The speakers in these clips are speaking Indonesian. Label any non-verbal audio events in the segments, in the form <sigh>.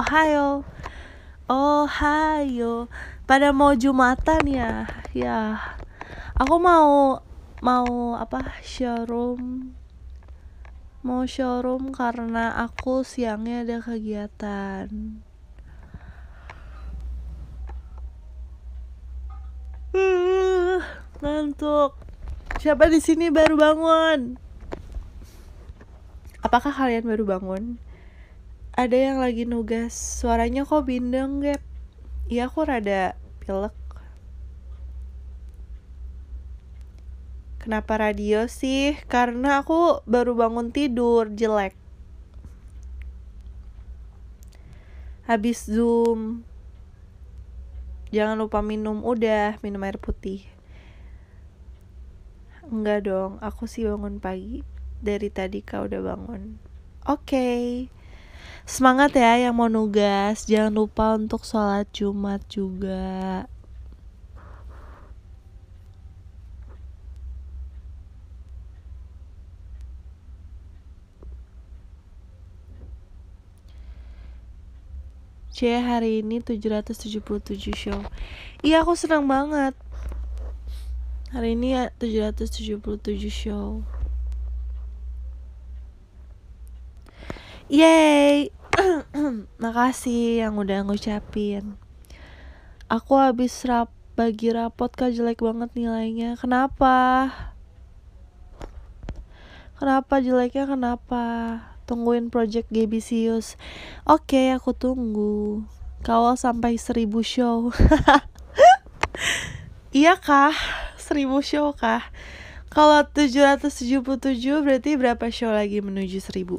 Ohio Ohio pada mau jumatan ya ya aku mau mau apa showroom mau showroom karena aku siangnya ada kegiatan uh, ngantuk siapa di sini baru bangun apakah kalian baru bangun ada yang lagi nugas suaranya kok bindeng gap iya aku rada pilek kenapa radio sih karena aku baru bangun tidur jelek habis zoom jangan lupa minum udah minum air putih enggak dong aku sih bangun pagi dari tadi kau udah bangun oke okay semangat ya yang mau nugas jangan lupa untuk sholat jumat juga C hari ini 777 show Iya aku senang banget Hari ini 777 show Yay, <clears throat> Makasih yang udah ngucapin. Aku habis rap bagi rapot kak jelek banget nilainya. Kenapa? Kenapa jeleknya kenapa? Tungguin project Gabisius. Oke, okay, aku tunggu. Kawal sampai seribu show. <laughs> iya kah? Seribu show kah? Kalau 777 berarti berapa show lagi menuju seribu?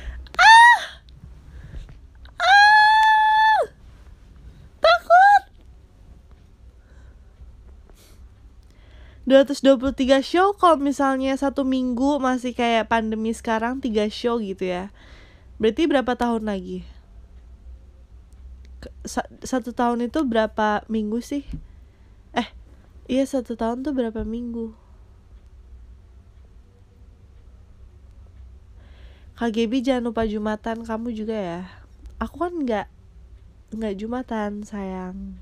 223 show kalau misalnya satu minggu masih kayak pandemi sekarang tiga show gitu ya berarti berapa tahun lagi satu tahun itu berapa minggu sih eh iya satu tahun tuh berapa minggu KGB jangan lupa jumatan kamu juga ya aku kan nggak nggak jumatan sayang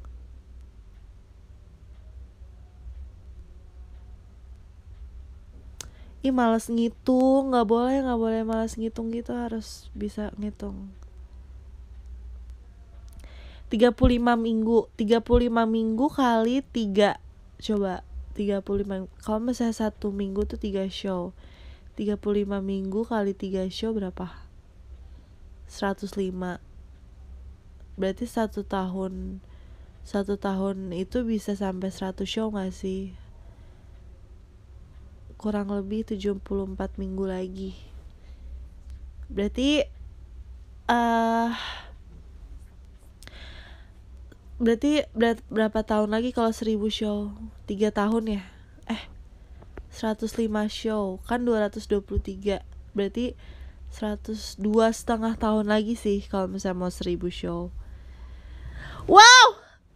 ih males ngitung nggak boleh nggak boleh males ngitung gitu harus bisa ngitung 35 minggu 35 minggu kali 3 coba 35 kalau misalnya satu minggu tuh 3 show 35 minggu kali 3 show berapa 105 berarti satu tahun satu tahun itu bisa sampai 100 show gak sih kurang lebih 74 minggu lagi. Berarti uh, berarti ber berapa tahun lagi kalau 1000 show? 3 tahun ya? Eh, 105 show kan 223. Berarti 102 setengah tahun lagi sih kalau misalnya mau 1000 show. Wow!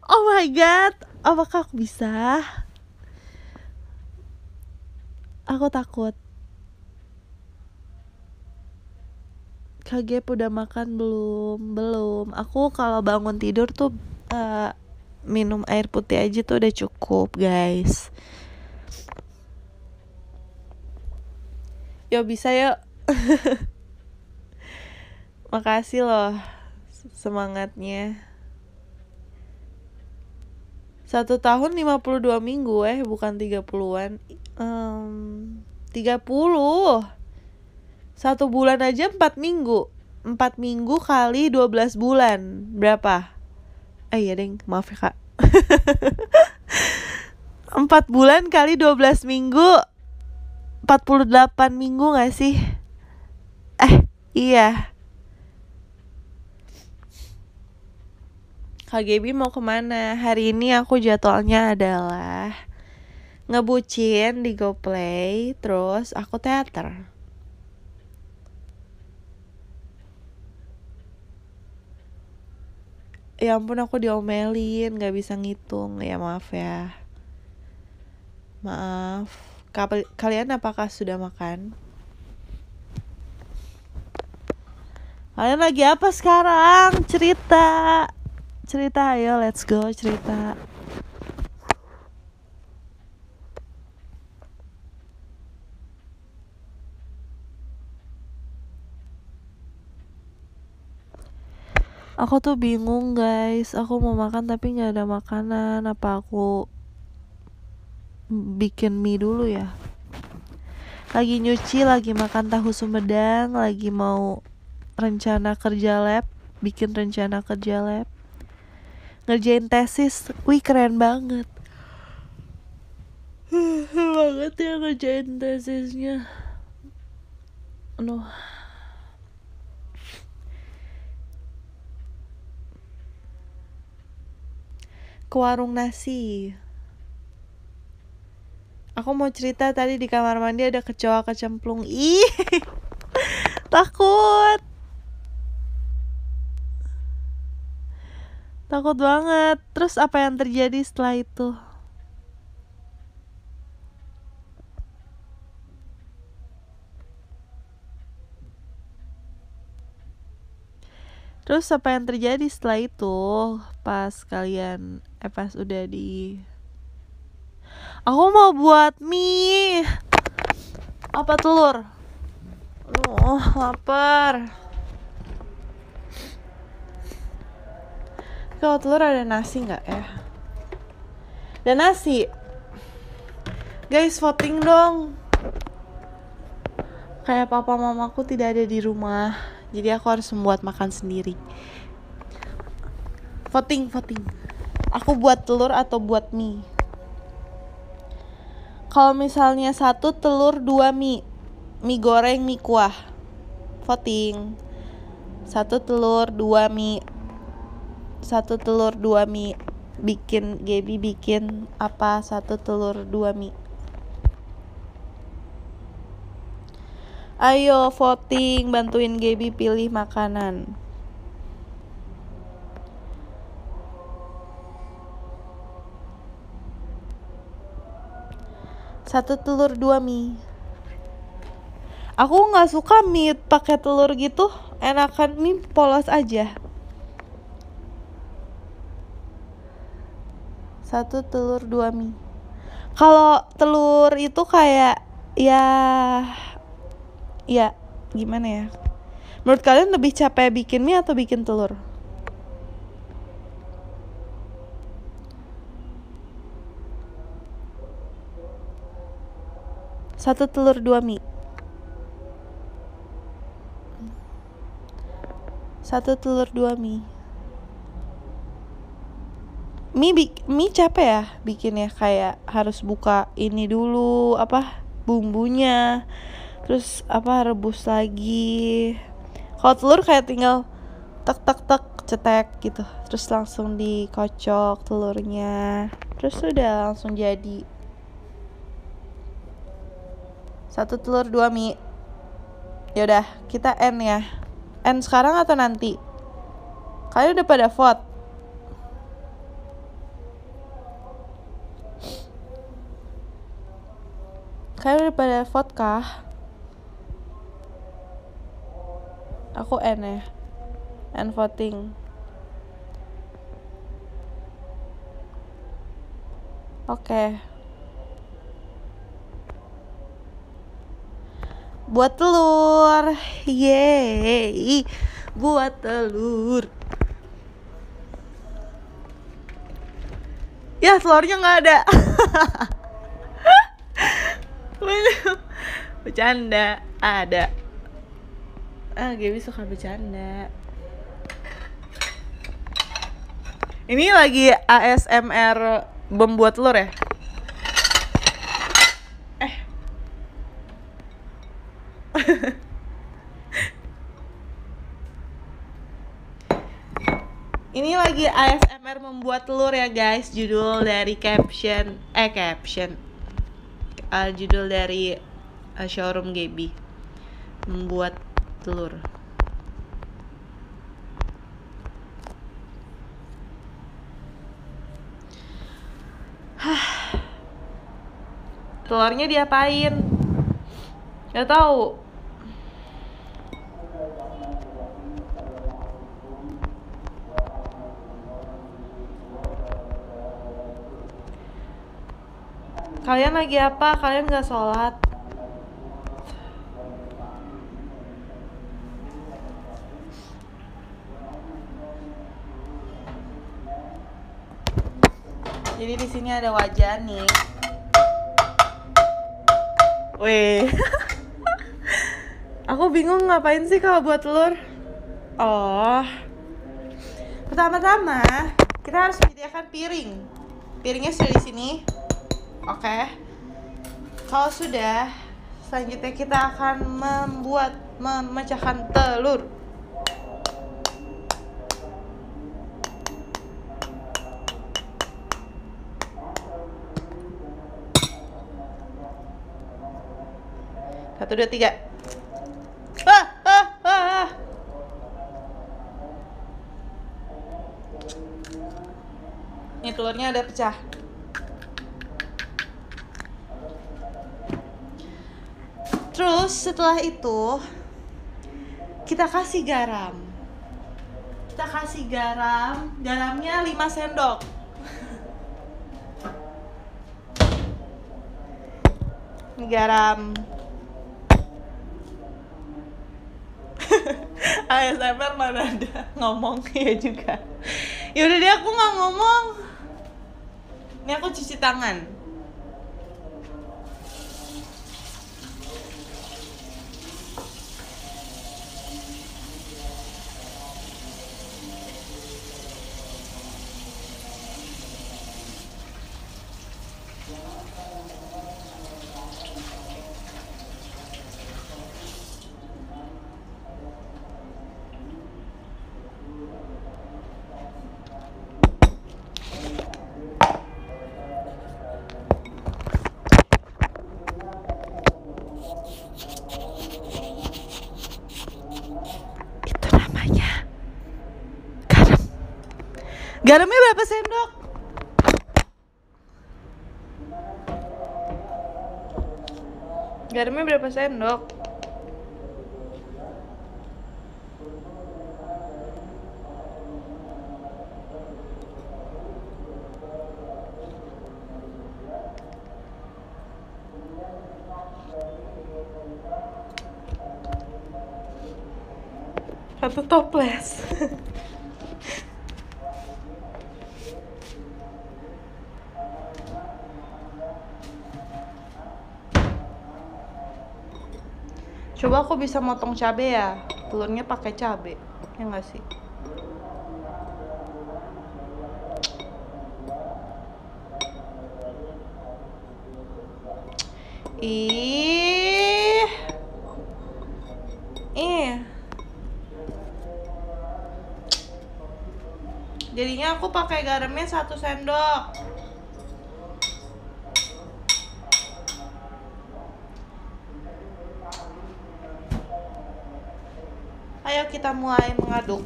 Oh my god, apakah aku bisa? Aku takut. Kagep udah makan belum? Belum. Aku kalau bangun tidur tuh uh, minum air putih aja tuh udah cukup, guys. Yo bisa yuk. <laughs> Makasih loh semangatnya. Satu tahun 52 minggu eh, bukan 30-an um, 30 satu bulan aja 4 minggu 4 minggu kali 12 bulan berapa? Eh iya deng, maaf ya kak 4 <laughs> bulan kali 12 minggu 48 minggu gak sih? Eh iya KGB mau kemana? Hari ini aku jadwalnya adalah ngebucin di GoPlay terus aku teater ya ampun aku diomelin nggak bisa ngitung ya maaf ya maaf kalian apakah sudah makan kalian lagi apa sekarang cerita cerita ayo let's go cerita aku tuh bingung guys aku mau makan tapi nggak ada makanan apa aku bikin mie dulu ya lagi nyuci lagi makan tahu sumedang lagi mau rencana kerja lab bikin rencana kerja lab ngerjain tesis wih keren banget <sighs> banget ya ngerjain tesisnya aduh ke warung nasi. Aku mau cerita tadi di kamar mandi ada kecoa kecemplung. Ih, <laughs> takut. Takut banget. Terus apa yang terjadi setelah itu? Terus apa yang terjadi setelah itu pas kalian eh pas udah di aku mau buat mie apa telur oh lapar kalau telur ada nasi nggak ya ada nasi guys voting dong kayak papa mamaku tidak ada di rumah jadi aku harus membuat makan sendiri voting voting aku buat telur atau buat mie kalau misalnya satu telur dua mie mie goreng mie kuah voting satu telur dua mie satu telur dua mie bikin Gaby bikin apa satu telur dua mie Ayo voting bantuin Gaby pilih makanan. satu telur dua mie aku nggak suka mie pakai telur gitu enakan mie polos aja satu telur dua mie kalau telur itu kayak ya ya gimana ya menurut kalian lebih capek bikin mie atau bikin telur satu telur dua mie satu telur dua mie mie bi mie capek ya bikinnya kayak harus buka ini dulu apa bumbunya terus apa rebus lagi kalau telur kayak tinggal tek tek tek cetek gitu terus langsung dikocok telurnya terus udah langsung jadi satu telur dua mie. Yaudah, kita end ya. End sekarang atau nanti? Kalian udah pada vote. Kalian udah pada vote kah? Aku end ya. End voting. Oke. Okay. buat telur yeay buat telur ya telurnya nggak ada <laughs> bercanda ada ah Gaby suka bercanda ini lagi ASMR membuat telur ya <laughs> Ini lagi ASMR membuat telur ya guys. Judul dari caption eh caption. Uh, judul dari uh, showroom GB Membuat telur. <sighs> Telurnya diapain? Gak tau kalian lagi apa kalian nggak sholat jadi di sini ada wajan nih Weh <laughs> Aku bingung ngapain sih kalau buat telur Oh Pertama-tama kita harus menyediakan piring Piringnya sudah di sini oke okay? kalau sudah selanjutnya kita akan membuat memecahkan telur satu dua tiga ah, ah, ah, ini telurnya ada pecah Terus setelah itu kita kasih garam. Kita kasih garam, garamnya 5 sendok. Ini garam. ASMR <laughs> mana ada ngomong <laughs> ya juga. Yaudah deh aku nggak ngomong. Ini aku cuci tangan. garamnya berapa sendok satu toples <laughs> coba aku bisa motong cabe ya telurnya pakai cabe ya nggak sih ih ih jadinya aku pakai garamnya satu sendok kita mulai mengaduk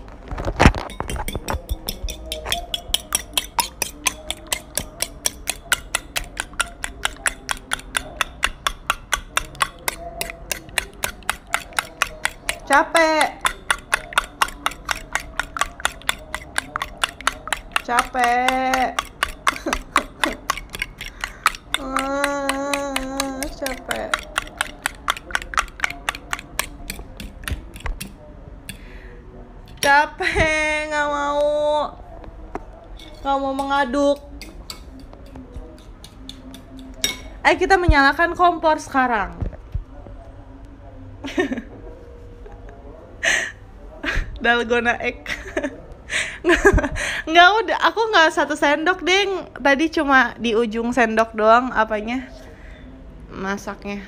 capek mengaduk. Eh kita menyalakan kompor sekarang. <laughs> Dalgona egg. <laughs> nggak udah, aku nggak satu sendok deng. Tadi cuma di ujung sendok doang apanya masaknya.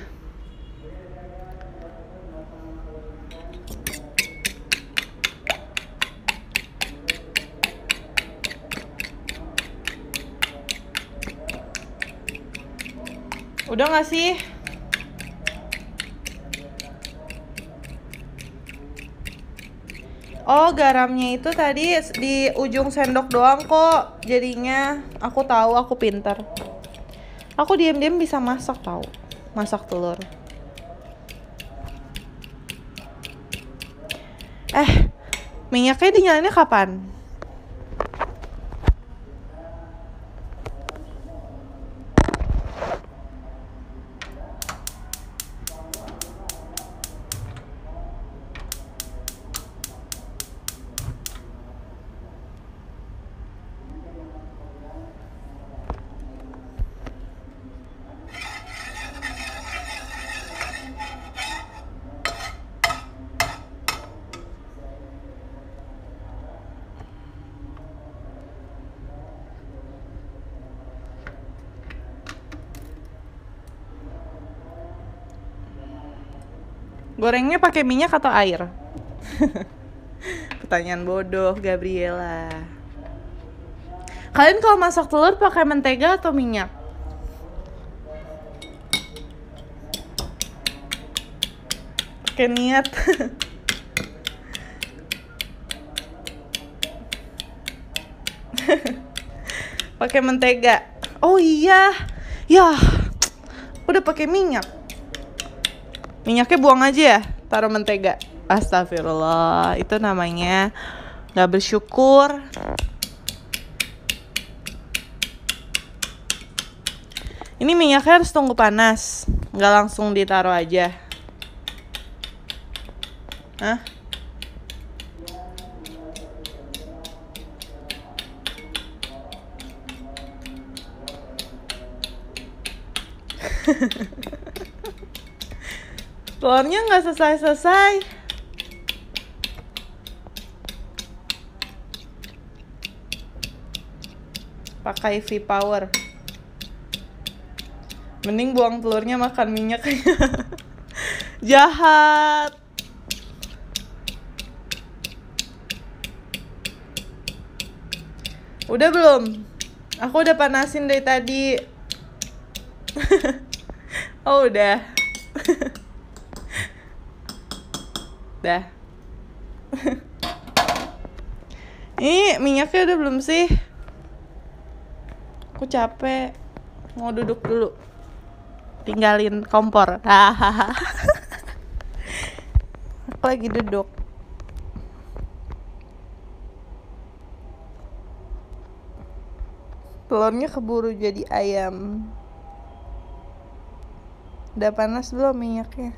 Udah gak sih? Oh garamnya itu tadi di ujung sendok doang kok Jadinya aku tahu aku pinter Aku diam-diam bisa masak tahu, Masak telur Eh minyaknya dinyalainnya kapan? gorengnya pakai minyak atau air <laughs> pertanyaan bodoh Gabriela kalian kalau masak telur pakai mentega atau minyak pakai niat <laughs> pakai mentega oh iya ya udah pakai minyak minyaknya buang aja ya taruh mentega astagfirullah itu namanya nggak bersyukur ini minyaknya harus tunggu panas nggak langsung ditaruh aja Hah? <laughs> Telurnya nggak selesai-selesai. Pakai V-Power. Mending buang telurnya makan minyak. <laughs> Jahat. Udah belum? Aku udah panasin dari tadi. <laughs> oh, udah. <laughs> Dah. Ini minyaknya udah belum sih? Aku capek. Mau duduk dulu. Tinggalin kompor. Aku lagi duduk. Telurnya keburu jadi ayam. Udah panas belum minyaknya?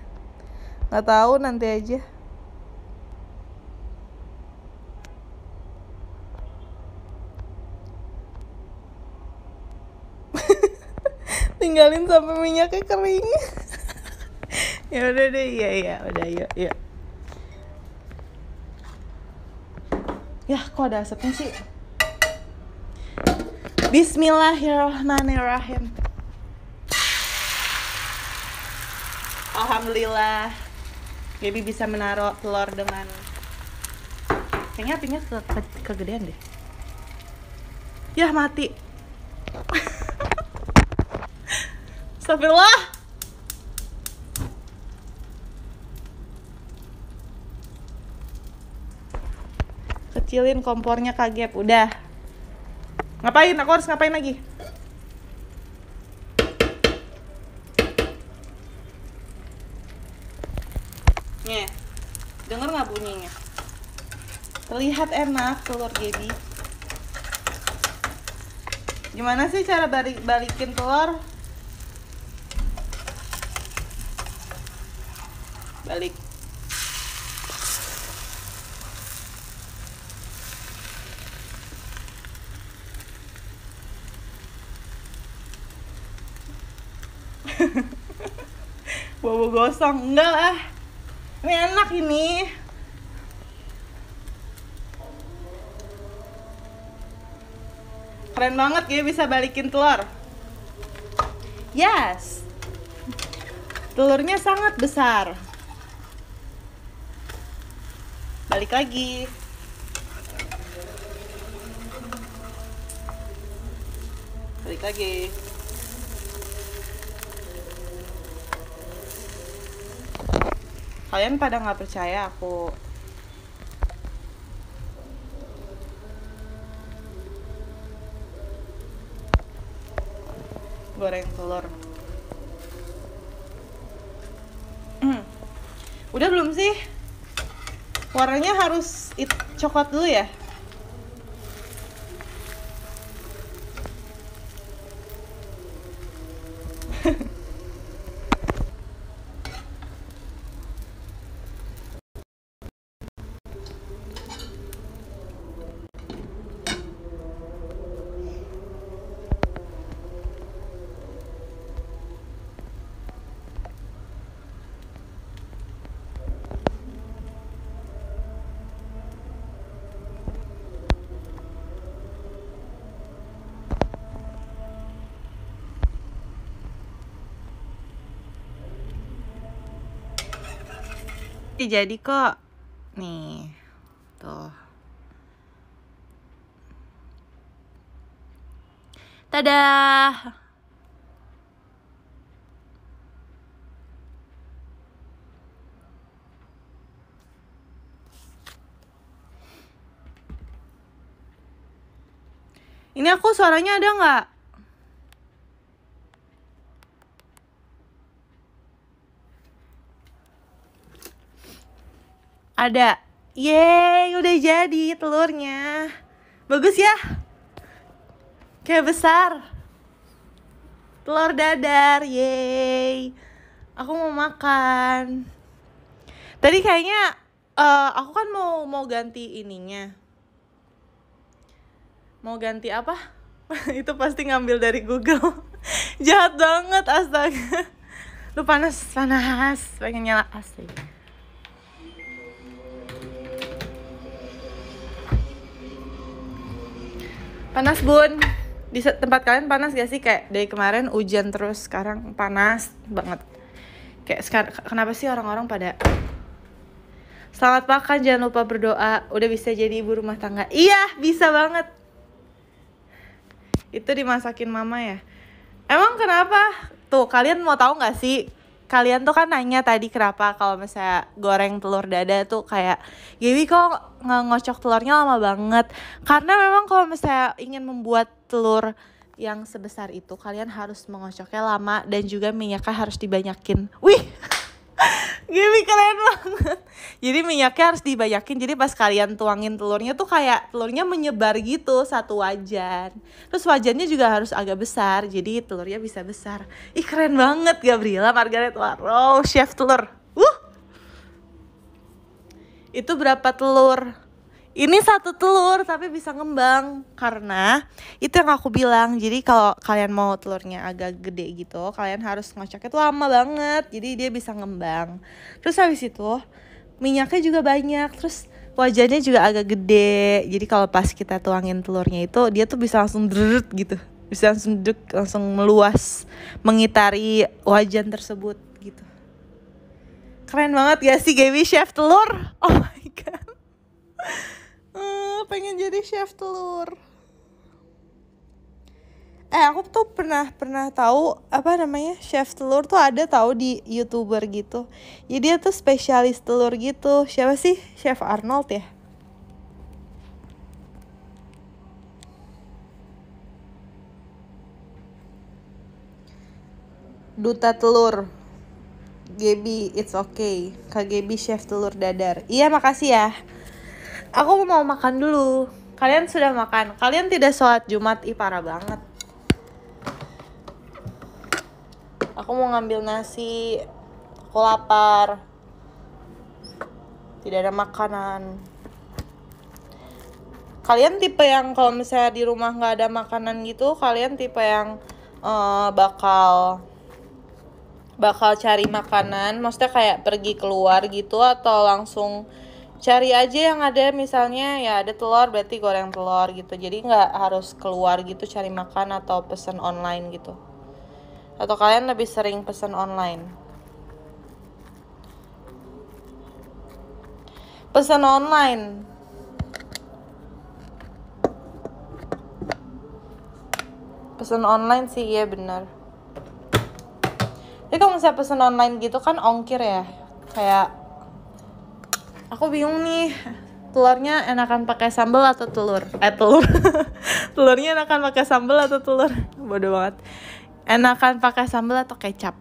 nggak tahu nanti aja. ditinggalin sampai minyaknya kering <laughs> ya udah deh iya iya udah yuk iya, yuk iya. ya kok ada asapnya sih Bismillahirrahmanirrahim Alhamdulillah Gaby bisa menaruh telur dengan Kayaknya apinya ke, kegedean deh Yah mati <laughs> Astagfirullah. Kecilin kompornya kaget, udah. Ngapain? Aku harus ngapain lagi? Nih, denger nggak bunyinya? Terlihat enak telur Gaby. Gimana sih cara balik balikin telur? balik <laughs> bobo gosong enggak lah ini enak ini keren banget ya bisa balikin telur yes telurnya sangat besar balik lagi balik lagi kalian pada nggak percaya aku goreng telur hmm. udah belum sih warnanya harus it, coklat dulu ya pasti jadi kok. Nih. Tuh. Tada. Ini aku suaranya ada nggak? ada yeay udah jadi telurnya bagus ya kayak besar telur dadar yeay aku mau makan tadi kayaknya uh, aku kan mau mau ganti ininya mau ganti apa <laughs> itu pasti ngambil dari Google <laughs> jahat banget astaga lu panas panas pengen nyala asli panas bun di tempat kalian panas gak sih kayak dari kemarin hujan terus sekarang panas banget kayak sekarang kenapa sih orang-orang pada selamat makan jangan lupa berdoa udah bisa jadi ibu rumah tangga iya bisa banget itu dimasakin mama ya emang kenapa tuh kalian mau tahu nggak sih kalian tuh kan nanya tadi kenapa kalau misalnya goreng telur dada tuh kayak Gaby kok ngocok telurnya lama banget karena memang kalau misalnya ingin membuat telur yang sebesar itu kalian harus mengocoknya lama dan juga minyaknya harus dibanyakin wih <laughs> Gini keren banget. Jadi minyaknya harus dibayakin Jadi pas kalian tuangin telurnya tuh kayak telurnya menyebar gitu satu wajan. Terus wajannya juga harus agak besar. Jadi telurnya bisa besar. Ih keren banget Gabriela Margaret Waro chef telur. Uh. Itu berapa telur? ini satu telur tapi bisa ngembang karena itu yang aku bilang jadi kalau kalian mau telurnya agak gede gitu kalian harus ngocoknya tuh lama banget jadi dia bisa ngembang terus habis itu minyaknya juga banyak terus wajahnya juga agak gede jadi kalau pas kita tuangin telurnya itu dia tuh bisa langsung drut gitu bisa langsung dek langsung meluas mengitari wajan tersebut gitu keren banget ya sih Gaby chef telur oh my god <laughs> uh, pengen jadi chef telur eh aku tuh pernah pernah tahu apa namanya chef telur tuh ada tahu di youtuber gitu jadi ya dia tuh spesialis telur gitu siapa sih chef Arnold ya duta telur Gaby it's okay Kak Gaby chef telur dadar iya makasih ya aku mau makan dulu kalian sudah makan kalian tidak sholat jumat ih parah banget aku mau ngambil nasi aku lapar tidak ada makanan kalian tipe yang kalau misalnya di rumah nggak ada makanan gitu kalian tipe yang uh, bakal bakal cari makanan maksudnya kayak pergi keluar gitu atau langsung cari aja yang ada misalnya ya ada telur berarti goreng telur gitu jadi nggak harus keluar gitu cari makan atau pesen online gitu atau kalian lebih sering pesen online pesen online pesen online sih iya benar jadi kalau misalnya pesen online gitu kan ongkir ya kayak aku bingung nih telurnya enakan pakai sambal atau telur eh telur <laughs> telurnya enakan pakai sambal atau telur bodoh banget enakan pakai sambal atau kecap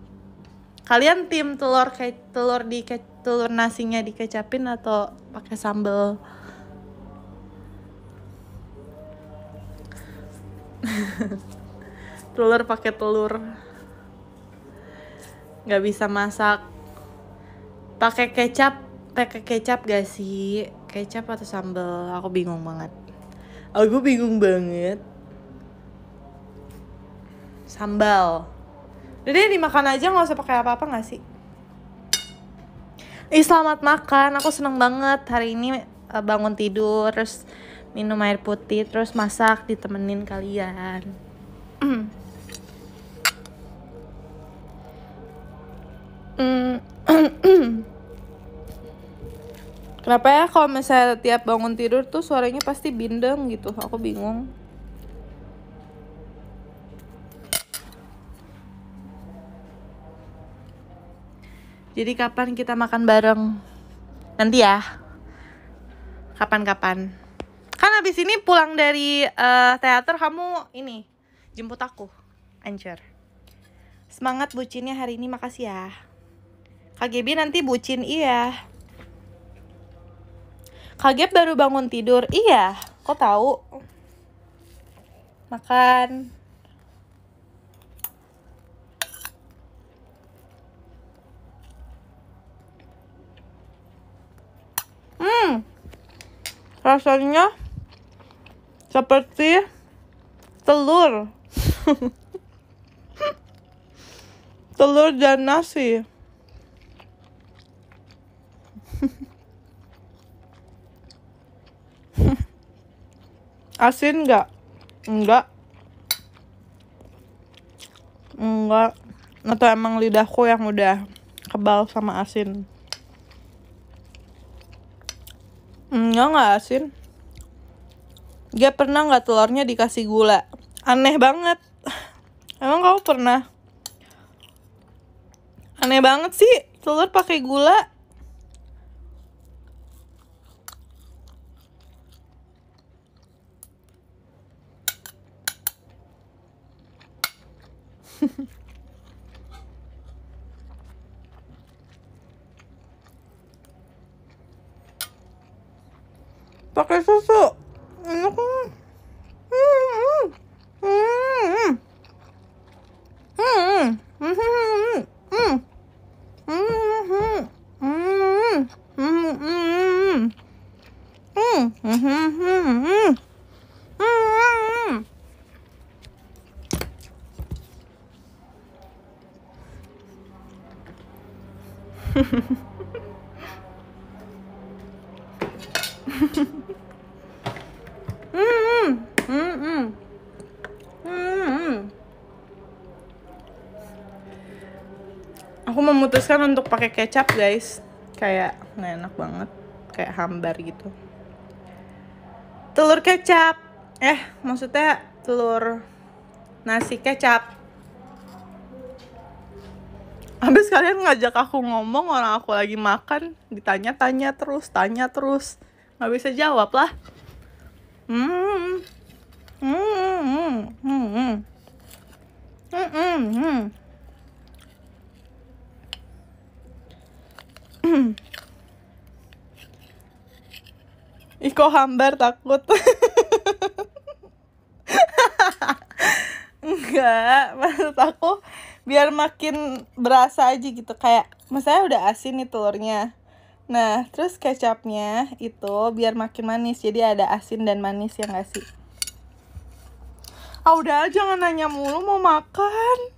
kalian tim telur ke telur di ke telur nasinya dikecapin atau pakai sambal <laughs> telur pakai telur nggak bisa masak pakai kecap pakai kecap gak sih kecap atau sambal aku bingung banget oh, aku bingung banget sambal jadi dimakan aja nggak usah pakai apa-apa nggak sih Ih selamat makan, aku seneng banget hari ini eh, bangun tidur terus minum air putih terus masak ditemenin kalian. <clears throat> Mm. <clears throat> Kenapa ya kalau misalnya tiap bangun tidur tuh suaranya pasti bindeng gitu. Aku bingung. Jadi kapan kita makan bareng? Nanti ya. Kapan-kapan. Kan habis ini pulang dari uh, teater kamu ini jemput aku. Anjir. Semangat bucinnya hari ini makasih ya. KGB nanti bucin iya. Kaget baru bangun tidur. Iya, kok tahu? Makan. Hmm. Rasanya seperti telur. <laughs> telur dan nasi. asin nggak nggak nggak atau emang lidahku yang udah kebal sama asin enggak nggak asin dia pernah nggak telurnya dikasih gula aneh banget emang kau pernah aneh banget sih telur pakai gula バカそうそう。うん、うん、うん、うん、うん、memutuskan untuk pakai kecap guys kayak enak banget kayak hambar gitu telur kecap eh maksudnya telur nasi kecap habis kalian ngajak aku ngomong orang aku lagi makan ditanya-tanya terus tanya terus nggak bisa jawab lah hmm hmm hmm hmm hmm hmm hmm, hmm. <laughs> Iko hambar takut. <laughs> Enggak, maksud aku biar makin berasa aja gitu kayak maksudnya udah asin nih telurnya. Nah, terus kecapnya itu biar makin manis. Jadi ada asin dan manis yang ngasih. sih? Ah, udah jangan nanya mulu mau makan.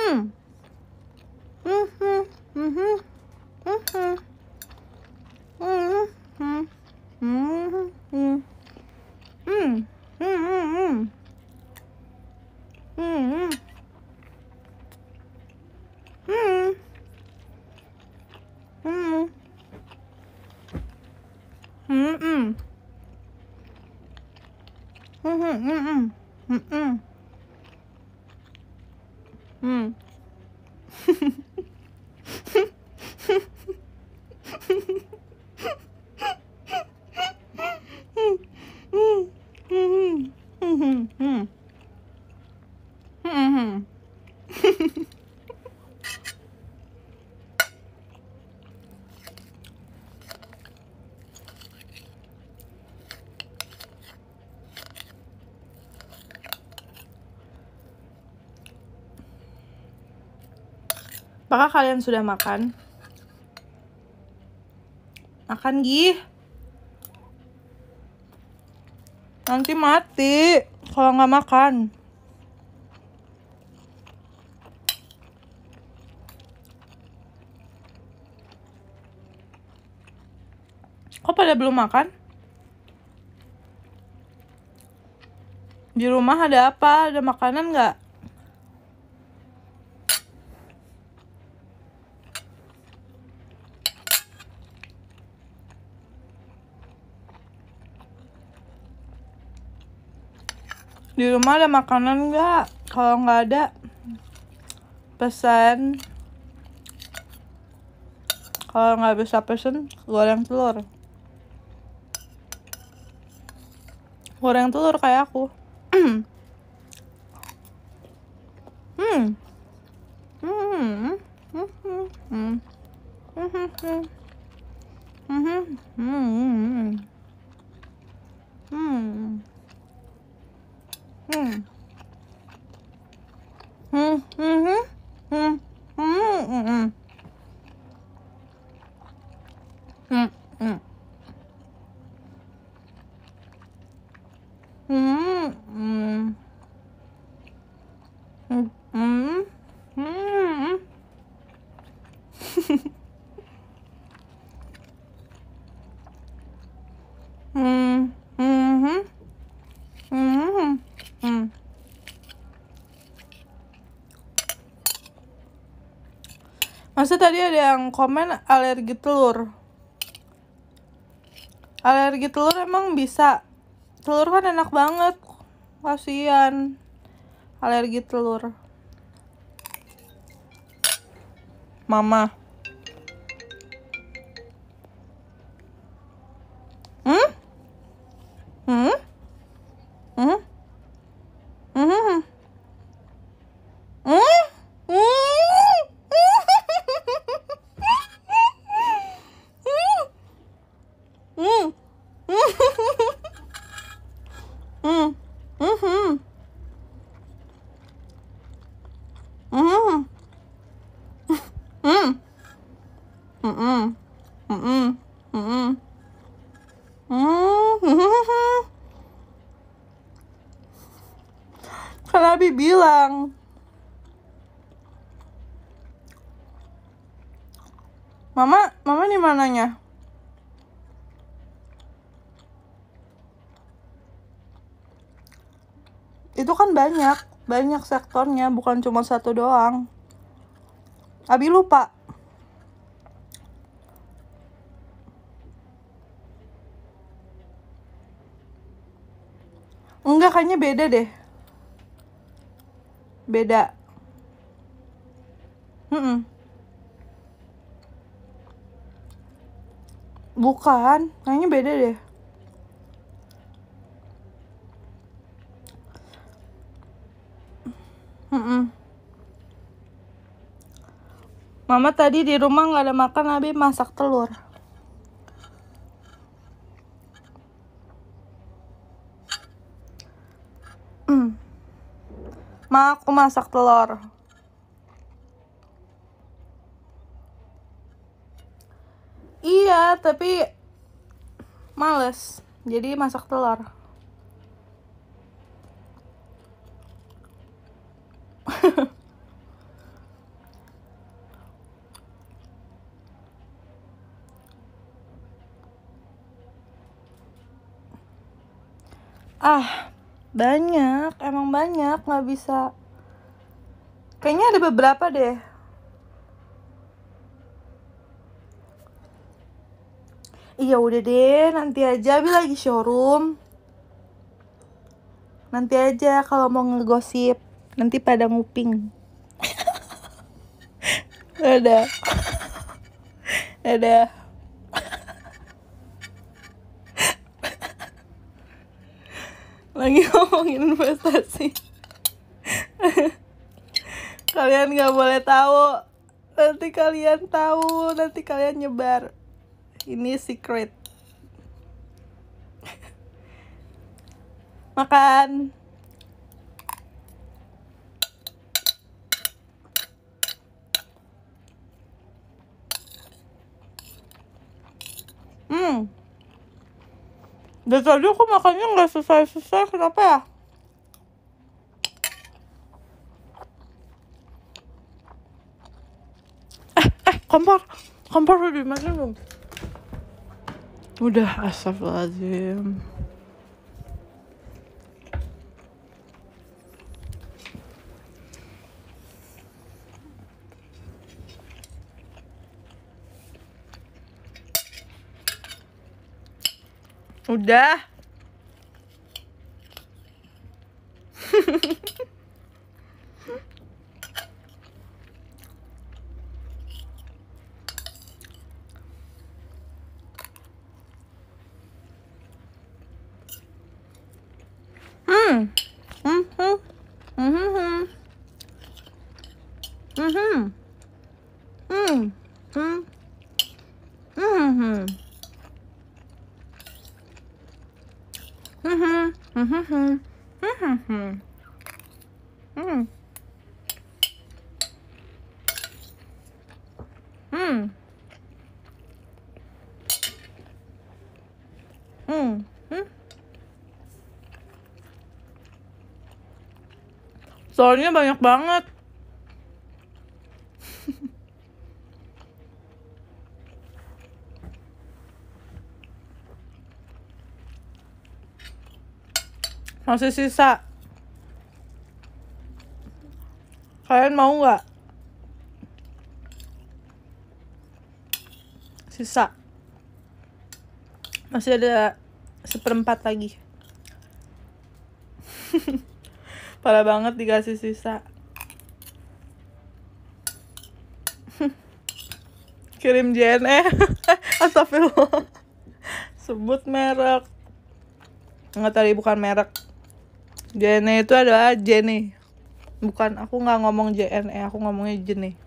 Mm. Mm-hmm. Mm-hmm. Mm-hmm. Mm-hmm. Mm-hmm. Mm-hmm. Mm-hmm. Mm-hmm. Mm-hmm. Mm-hmm. Mm-hmm. Mm-hmm. Mm-hmm. Mm-hmm. 응. 음. <laughs> Apakah kalian sudah makan? Makan, Gih. Nanti mati kalau nggak makan. Kok pada belum makan? Di rumah ada apa? Ada makanan nggak? di rumah ada makanan nggak kalau nggak ada pesan kalau nggak bisa pesen goreng telur goreng telur kayak aku hmm hmm hmm hmm hmm hmm hmm 음. 음, 음, 음, 음, 음, 음, 음, 음, 음, 음, 음, 음, 음, 음, Hmm. Masa tadi ada yang komen alergi telur. Alergi telur emang bisa. Telur kan enak banget. Kasihan. Alergi telur. Mama. mananya? Itu kan banyak, banyak sektornya, bukan cuma satu doang. Abi lupa. Enggak, kayaknya beda deh. Beda. bukan kayaknya beda deh Mama tadi di rumah nggak ada makan, Abi masak telur. Mm. Ma, aku masak telur. Iya, tapi males. Jadi masak telur. <laughs> ah, banyak, emang banyak, nggak bisa. Kayaknya ada beberapa deh Iya udah deh, nanti aja Abi lagi showroom. Nanti aja kalau mau ngegosip, nanti pada nguping. Ada, ada. Lagi ngomongin investasi. kalian nggak boleh tahu. Nanti kalian tahu, nanti kalian nyebar ini secret makan hmm dari tadi aku makannya nggak selesai-selesai kenapa ya eh, eh, kompor kompor udah masuk. belum udah lazim udah Soalnya banyak banget. masih sisa kalian mau nggak sisa masih ada seperempat lagi <laughs> parah banget dikasih sisa <laughs> kirim JNE <laughs> astagfirullah sebut merek nggak tadi bukan merek JNE itu adalah Jenny bukan aku nggak ngomong JNE aku ngomongnya Jenny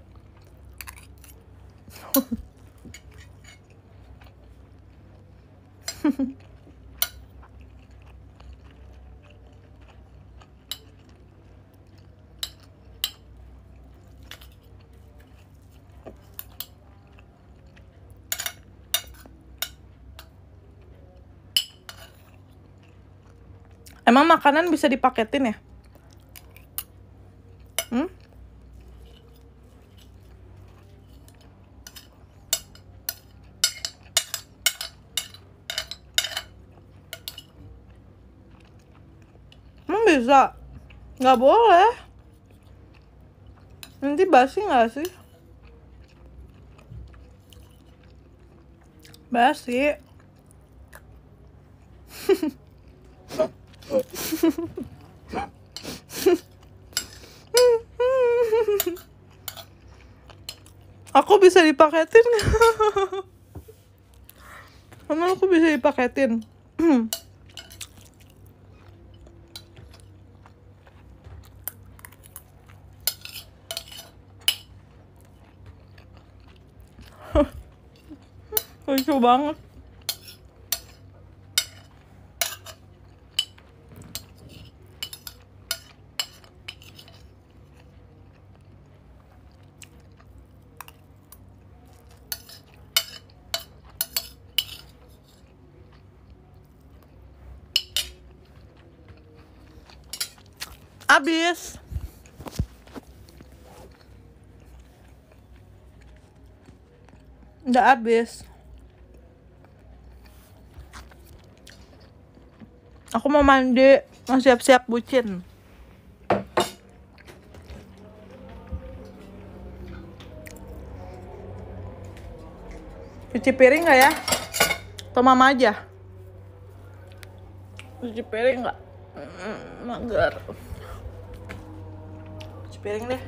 Emang makanan bisa dipaketin ya? Hmm? Emang hmm, bisa? Nggak boleh. Nanti basi nggak sih? Basi. <laughs> <laughs> aku bisa dipaketin <laughs> Emang aku bisa dipaketin <clears throat> lucu banget Udah abis, Aku mau mandi, mau siap-siap bucin. Cuci piring gak ya? Atau mama aja? Cuci piring gak? Mm, mm, mager. Cuci piring deh.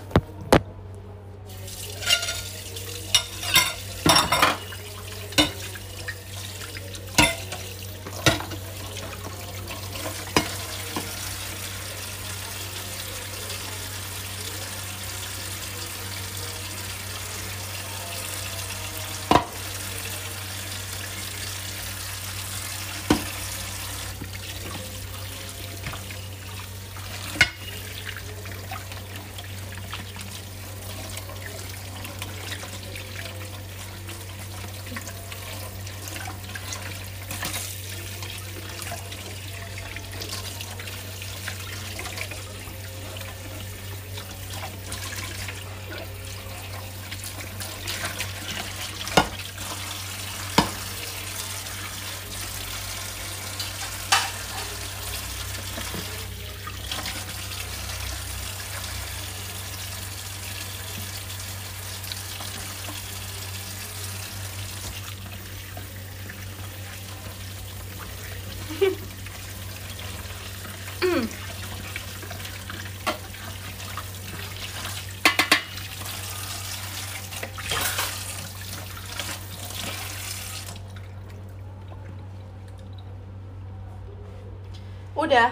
udah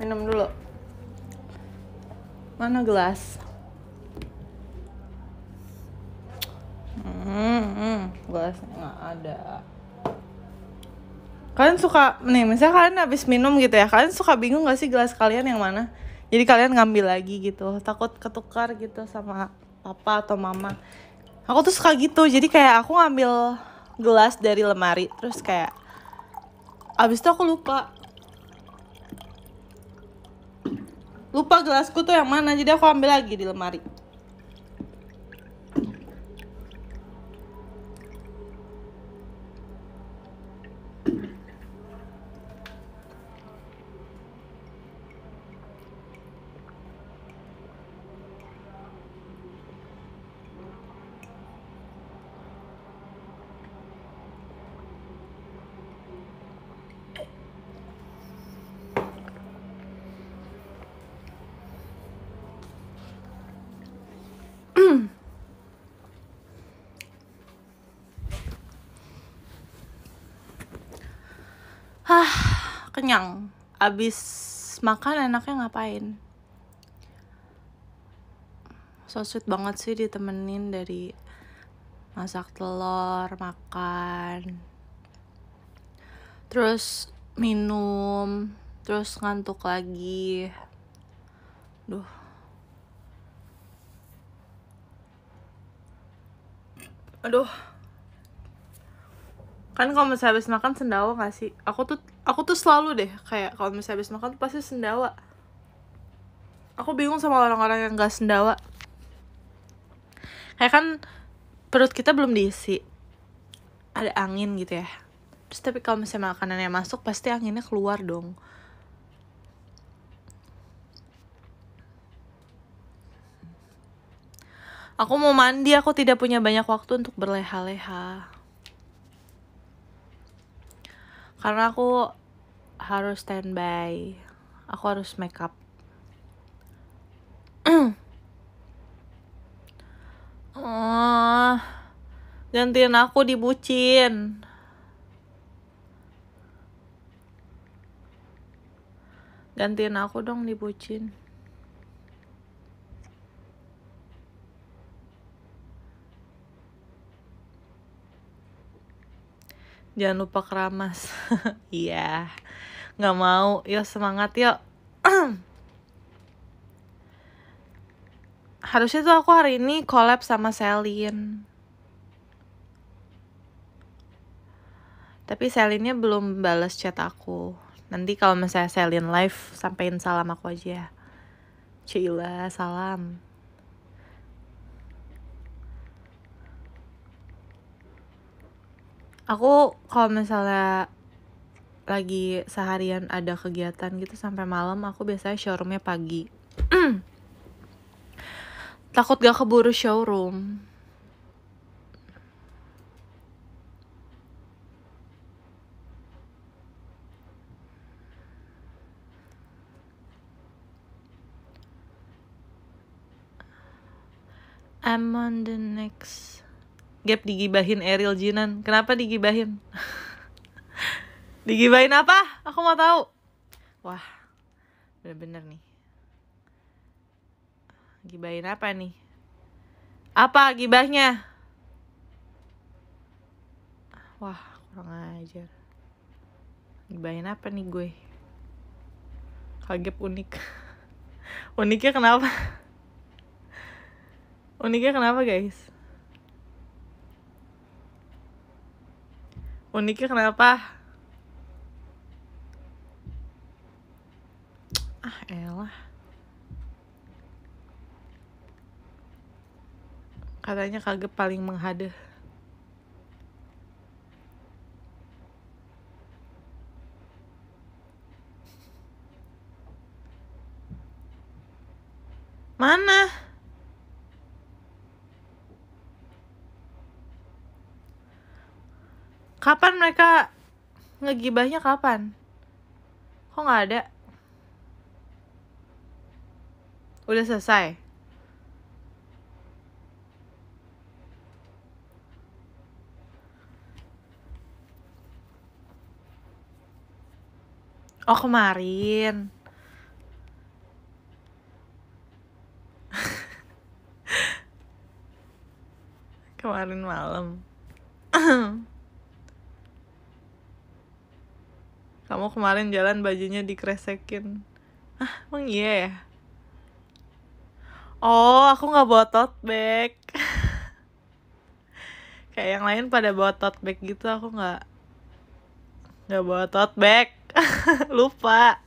minum dulu mana gelas hmm, hmm gelasnya nggak ada kalian suka nih misalnya kalian habis minum gitu ya kalian suka bingung gak sih gelas kalian yang mana jadi kalian ngambil lagi gitu takut ketukar gitu sama papa atau mama aku tuh suka gitu jadi kayak aku ngambil gelas dari lemari terus kayak abis itu aku lupa lupa gelasku tuh yang mana jadi aku ambil lagi di lemari ah kenyang abis makan enaknya ngapain so sweet banget sih ditemenin dari masak telur makan terus minum terus ngantuk lagi duh aduh kan kalau misalnya habis makan sendawa gak sih aku tuh aku tuh selalu deh kayak kalau misalnya habis makan pasti sendawa aku bingung sama orang-orang yang gak sendawa kayak kan perut kita belum diisi ada angin gitu ya terus tapi kalau misalnya makanannya masuk pasti anginnya keluar dong Aku mau mandi, aku tidak punya banyak waktu untuk berleha-leha karena aku harus standby aku harus make up oh, <clears throat> gantiin aku dibucin gantiin aku dong dibucin jangan lupa keramas <laughs> iya nggak mau yuk semangat yuk <clears throat> harusnya tuh aku hari ini collab sama Selin tapi Selinnya belum balas chat aku nanti kalau misalnya Selin live sampein salam aku aja Cila salam aku kalau misalnya lagi seharian ada kegiatan gitu sampai malam aku biasanya showroomnya pagi <clears throat> takut gak keburu showroom I'm on the next Gap digibahin Ariel Jinan. Kenapa digibahin? <laughs> digibahin apa? Aku mau tahu. Wah, bener-bener nih. Gibahin apa nih? Apa gibahnya? Wah, kurang ajar. Gibahin apa nih gue? Kagep unik. <laughs> Uniknya kenapa? <laughs> Uniknya kenapa guys? uniknya kenapa ah elah katanya kaget paling menghade mana kapan mereka ngegibahnya kapan kok nggak ada udah selesai Oh kemarin <laughs> Kemarin malam <clears throat> kamu kemarin jalan bajunya dikresekin ah emang iya ya oh aku nggak bawa tote bag <laughs> kayak yang lain pada bawa tote bag gitu aku nggak nggak bawa tote bag <laughs> lupa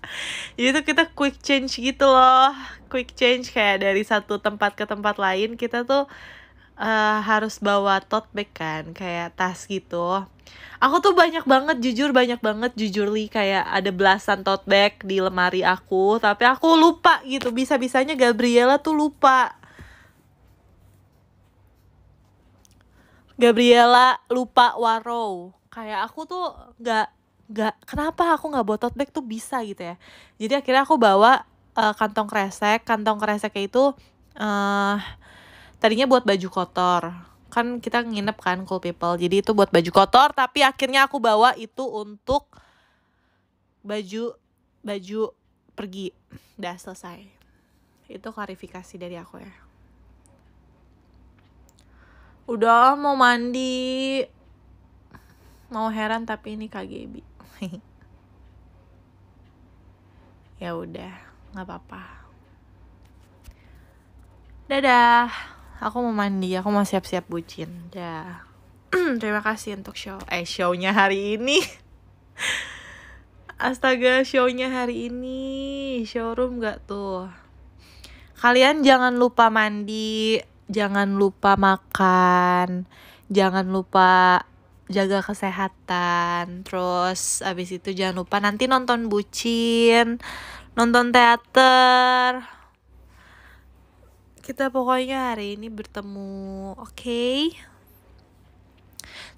jadi tuh kita quick change gitu loh quick change kayak dari satu tempat ke tempat lain kita tuh uh, harus bawa tote bag kan kayak tas gitu aku tuh banyak banget jujur banyak banget jujur li kayak ada belasan tote bag di lemari aku tapi aku lupa gitu bisa bisanya Gabriela tuh lupa Gabriela lupa waro kayak aku tuh nggak nggak kenapa aku nggak bawa tote bag tuh bisa gitu ya jadi akhirnya aku bawa uh, kantong kresek kantong kreseknya itu uh, tadinya buat baju kotor kan kita nginep kan cool people jadi itu buat baju kotor tapi akhirnya aku bawa itu untuk baju baju pergi udah selesai itu klarifikasi dari aku ya udah mau mandi mau heran tapi ini KGB <laughs> ya udah nggak apa-apa dadah aku mau mandi aku mau siap-siap bucin ya <clears throat> terima kasih untuk show eh shownya hari ini <laughs> astaga shownya hari ini showroom gak tuh kalian jangan lupa mandi jangan lupa makan jangan lupa jaga kesehatan terus abis itu jangan lupa nanti nonton bucin nonton teater kita pokoknya hari ini bertemu oke okay?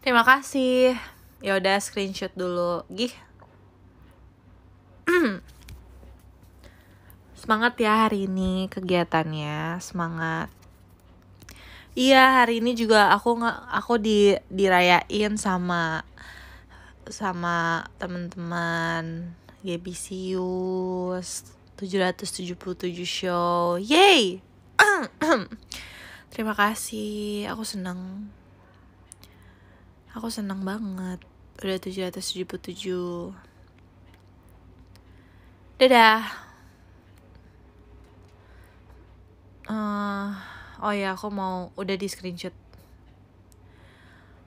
terima kasih ya udah screenshot dulu gih <clears throat> semangat ya hari ini kegiatannya semangat iya hari ini juga aku nggak aku di dirayain sama sama teman-teman puluh 777 show yay <clears throat> Terima kasih, aku seneng. Aku seneng banget. Udah 777. Dadah. Uh, oh ya, aku mau udah di screenshot.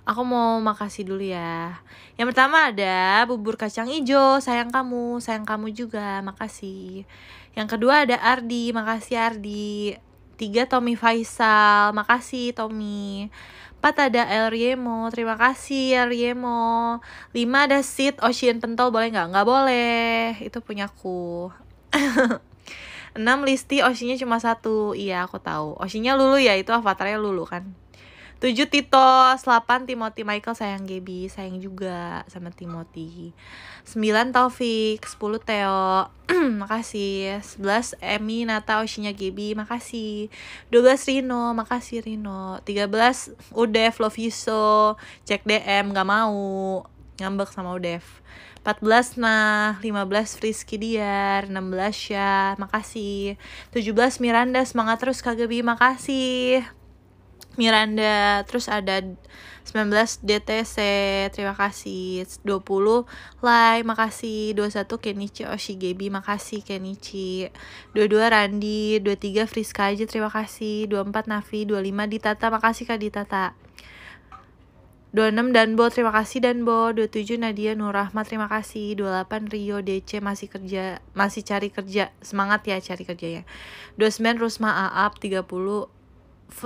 Aku mau makasih dulu ya. Yang pertama ada bubur kacang hijau, sayang kamu, sayang kamu juga, makasih. Yang kedua ada Ardi, makasih Ardi Tiga Tommy Faisal, makasih Tommy. Empat ada El Riemo, terima kasih El Riemo. Lima ada Sid Ocean oh, Pentol, boleh nggak? Nggak boleh, itu punyaku. <laughs> Enam Listi, Oshinya cuma satu, iya aku tahu. Oshinya Lulu ya, itu avatarnya Lulu kan. 7 Tito, 8 Timothy Michael sayang Gaby, sayang juga sama Timothy. 9 Taufik, 10 Theo. <clears throat> makasih. 11 Emi Nata Oshinya Gaby, makasih. 12 Rino, makasih Rino. 13 Udev Love you so. Cek DM gak mau. Ngambek sama Udev. 14 nah, 15 Frisky Diar, 16 ya, makasih. 17 Miranda semangat terus Kak Gaby, makasih. Miranda terus ada 19 DTC terima kasih 20 Lai makasih 21 Kenichi Oshigebi makasih Kenichi 22 Randi 23 Friska aja terima kasih 24 Navi 25 Ditata makasih Kak Ditata 26 Danbo, terima kasih Danbo 27 Nadia Nurrahma, terima kasih 28 Rio DC, masih kerja masih cari kerja, semangat ya cari kerja ya 29 Rusma Aap, 30 F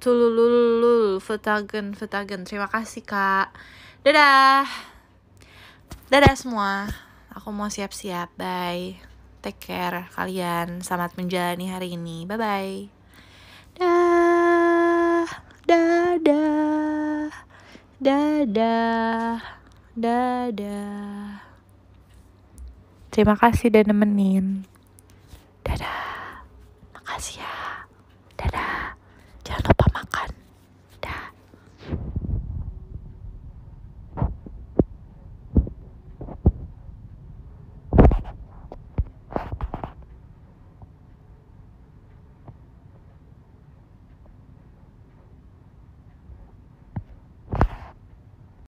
tululul vetagen vetagen terima kasih kak dadah dadah semua aku mau siap-siap bye take care kalian selamat menjalani hari ini bye bye dah dadah dadah dadah terima kasih dan nemenin dadah makasih ya dadah jangan lupa makan